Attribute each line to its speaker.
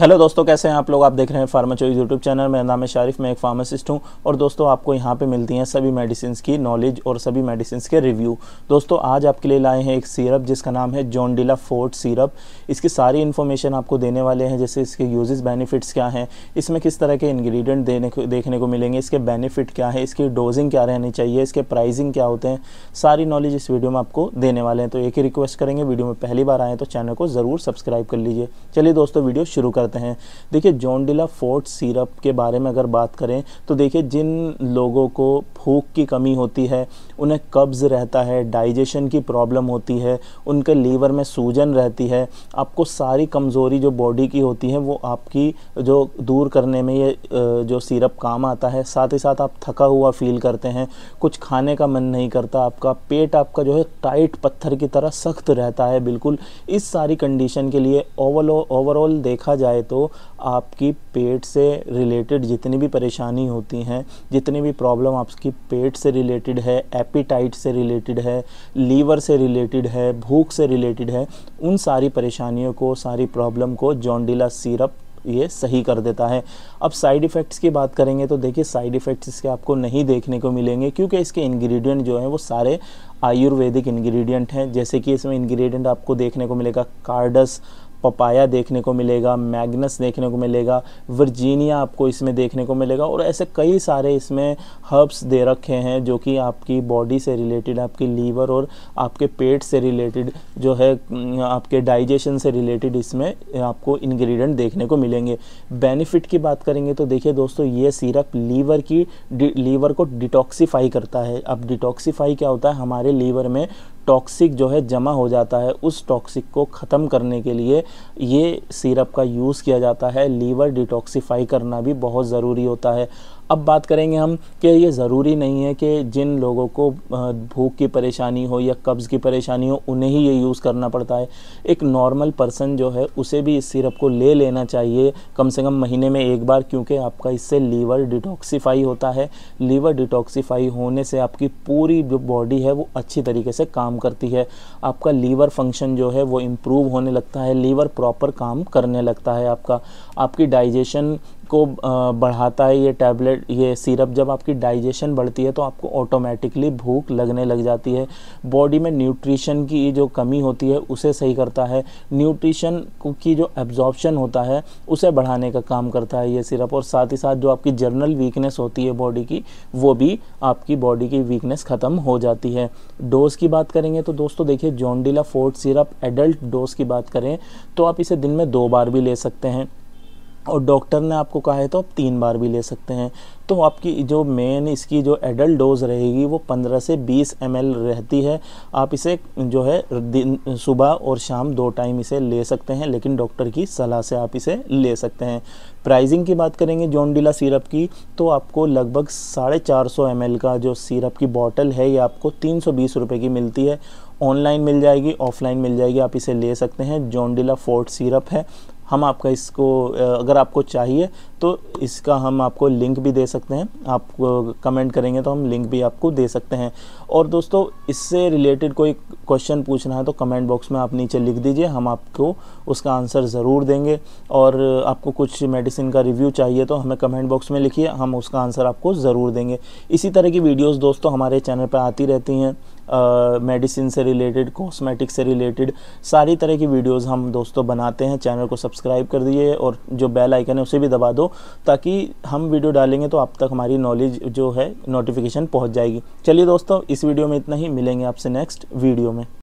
Speaker 1: hello दोस्तों कैसे हैं आप लोग आप देख रहे हैं फार्माचोइज यूट्यूब चैनल मेरा नाम है शारिफ मैं एक फार्मासिस्ट हूं और दोस्तों आपको यहां पे मिलती हैं सभी मेडिसिन की नॉलेज और सभी मेडिसिन के रिव्यू दोस्तों आज आपके लिए लाए हैं एक सीरप जिसका नाम है जॉन्डिला फोर्ट सीरप इसकी सारी इन्फॉर्मेशन आपको देने वाले हैं जैसे इसके यूजेज़ बेनिफिट्स क्या हैं इसमें किस तरह के इन्ग्रीडियंट देने को देखने को मिलेंगे इसके बेनिफिट क्या है इसकी डोजिंग क्या रहनी चाहिए इसके प्राइसिंग क्या होते हैं सारी नॉलेज इस वीडियो में आपको देने वाले हैं तो एक ही रिक्वेस्ट करेंगे वीडियो में पहली बार आएँ तो चैनल को ज़रूर सब्सक्राइब कर लीजिए चलिए दोस्तों वीडियो शुरू कर जाते हैं देखिए जोंडिला फोर्ट सिरप के बारे में अगर बात करें तो देखिए जिन लोगों को भूख की कमी होती है उन्हें कब्ज़ रहता है डाइजेशन की प्रॉब्लम होती है उनके लीवर में सूजन रहती है आपको सारी कमज़ोरी जो बॉडी की होती है वो आपकी जो दूर करने में ये जो सिरप काम आता है साथ ही साथ आप थका हुआ फील करते हैं कुछ खाने का मन नहीं करता आपका पेट आपका जो है टाइट पत्थर की तरह सख्त रहता है बिल्कुल इस सारी कंडीशन के लिए ओवरऑल देखा जाए जाए तो आपकी पेट से रिलेटेड जितनी भी परेशानी होती हैं जितनी भी प्रॉब्लम आपकी पेट से रिलेटेड है एपिटाइट से रिलेटेड है लीवर से रिलेटेड है भूख से रिलेटेड है उन सारी परेशानियों को सारी प्रॉब्लम को जॉन्डिला सिरप ये सही कर देता है अब साइड इफ़ेक्ट्स की बात करेंगे तो देखिए साइड इफ़ेक्ट्स इसके आपको नहीं देखने को मिलेंगे क्योंकि इसके इंग्रेडिएंट जो हैं वो सारे आयुर्वेदिक इंग्रेडिएंट हैं जैसे कि इसमें इंग्रेडिएंट आपको देखने को मिलेगा कार्डस पपाया देखने को मिलेगा मैग्नस देखने को मिलेगा वर्जीनिया आपको इसमें देखने को मिलेगा और ऐसे कई सारे इसमें हर्ब्स दे रखे हैं जो कि आपकी बॉडी से रिलेटेड आपकी लीवर और आपके पेट से रिलेटेड जो है आपके डाइजेशन से रिलेटेड इसमें आपको इंग्रेडिएंट देखने को मिलेंगे बेनिफिट की बात करेंगे तो देखिए दोस्तों ये सिरप लीवर की लीवर को डिटॉक्सीफाई करता है अब डिटॉक्सीफाई क्या होता है हमारे पहले लीवर में टॉक्सिक जो है जमा हो जाता है उस टॉक्सिक को ख़त्म करने के लिए ये सिरप का यूज़ किया जाता है लीवर डिटॉक्सीफाई करना भी बहुत ज़रूरी होता है अब बात करेंगे हम कि ये ज़रूरी नहीं है कि जिन लोगों को भूख की परेशानी हो या कब्ज़ की परेशानी हो उन्हें ही ये यूज़ करना पड़ता है एक नॉर्मल पर्सन जो है उसे भी इस सिरप को ले लेना चाहिए कम से कम महीने में एक बार क्योंकि आपका इससे लीवर डिटॉक्सीफाई होता है लीवर डिटॉक्सीफाई होने से आपकी पूरी जो बॉडी है वो अच्छी तरीके से काम करती है आपका लीवर फंक्शन जो है वो इम्प्रूव होने लगता है लीवर प्रॉपर काम करने लगता है आपका आपकी डाइजेशन को बढ़ाता है ये टैबलेट ये सिरप जब आपकी डाइजेशन बढ़ती है तो आपको ऑटोमेटिकली भूख लगने लग जाती है बॉडी में न्यूट्रिशन की जो कमी होती है उसे सही करता है न्यूट्रिशन की जो एब्जॉर्बशन होता है उसे बढ़ाने का काम करता है ये सिरप और साथ ही साथ जो आपकी जर्नल वीकनेस होती है बॉडी की वो भी आपकी बॉडी की वीकनेस ख़त्म हो जाती है डोज़ की बात करेंगे तो दोस्तों देखिए Jaundila forte syrup adult dose की बात करें तो आप इसे दिन में दो बार भी ले सकते हैं और डॉक्टर ने आपको कहा है तो आप तीन बार भी ले सकते हैं तो आपकी जो मेन इसकी जो एडल्ट डोज रहेगी वो 15 से 20 एम रहती है आप इसे जो है दिन सुबह और शाम दो टाइम इसे ले सकते हैं लेकिन डॉक्टर की सलाह से आप इसे ले सकते हैं प्राइसिंग की बात करेंगे जॉन्डिला सिरप की तो आपको लगभग साढ़े चार सौ एम का जो सिरप की बॉटल है ये आपको तीन सौ बीस रुपये की मिलती है ऑनलाइन मिल जाएगी ऑफलाइन मिल जाएगी आप इसे ले सकते हैं जॉन्डिला फोर्ट सिरप है हम आपका इसको अगर आपको चाहिए तो इसका हम आपको लिंक भी दे सकते हैं आप कमेंट करेंगे तो हम लिंक भी आपको दे सकते हैं और दोस्तों इससे रिलेटेड कोई क्वेश्चन पूछना है तो कमेंट बॉक्स में आप नीचे लिख दीजिए हम आपको उसका आंसर ज़रूर देंगे और आपको कुछ मेडिसिन का रिव्यू चाहिए तो हमें कमेंट बॉक्स में लिखिए हम उसका आंसर आपको ज़रूर देंगे इसी तरह की वीडियोज़ दोस्तों हमारे चैनल पर आती रहती हैं मेडिसिन से रिलेटेड कॉस्मेटिक से रिलेटेड सारी तरह की वीडियोस हम दोस्तों बनाते हैं चैनल को सब्सक्राइब कर दीजिए और जो बेल आइकन है उसे भी दबा दो ताकि हम वीडियो डालेंगे तो आप तक हमारी नॉलेज जो है नोटिफिकेशन पहुँच जाएगी चलिए दोस्तों इस वीडियो में इतना ही मिलेंगे आपसे नेक्स्ट वीडियो में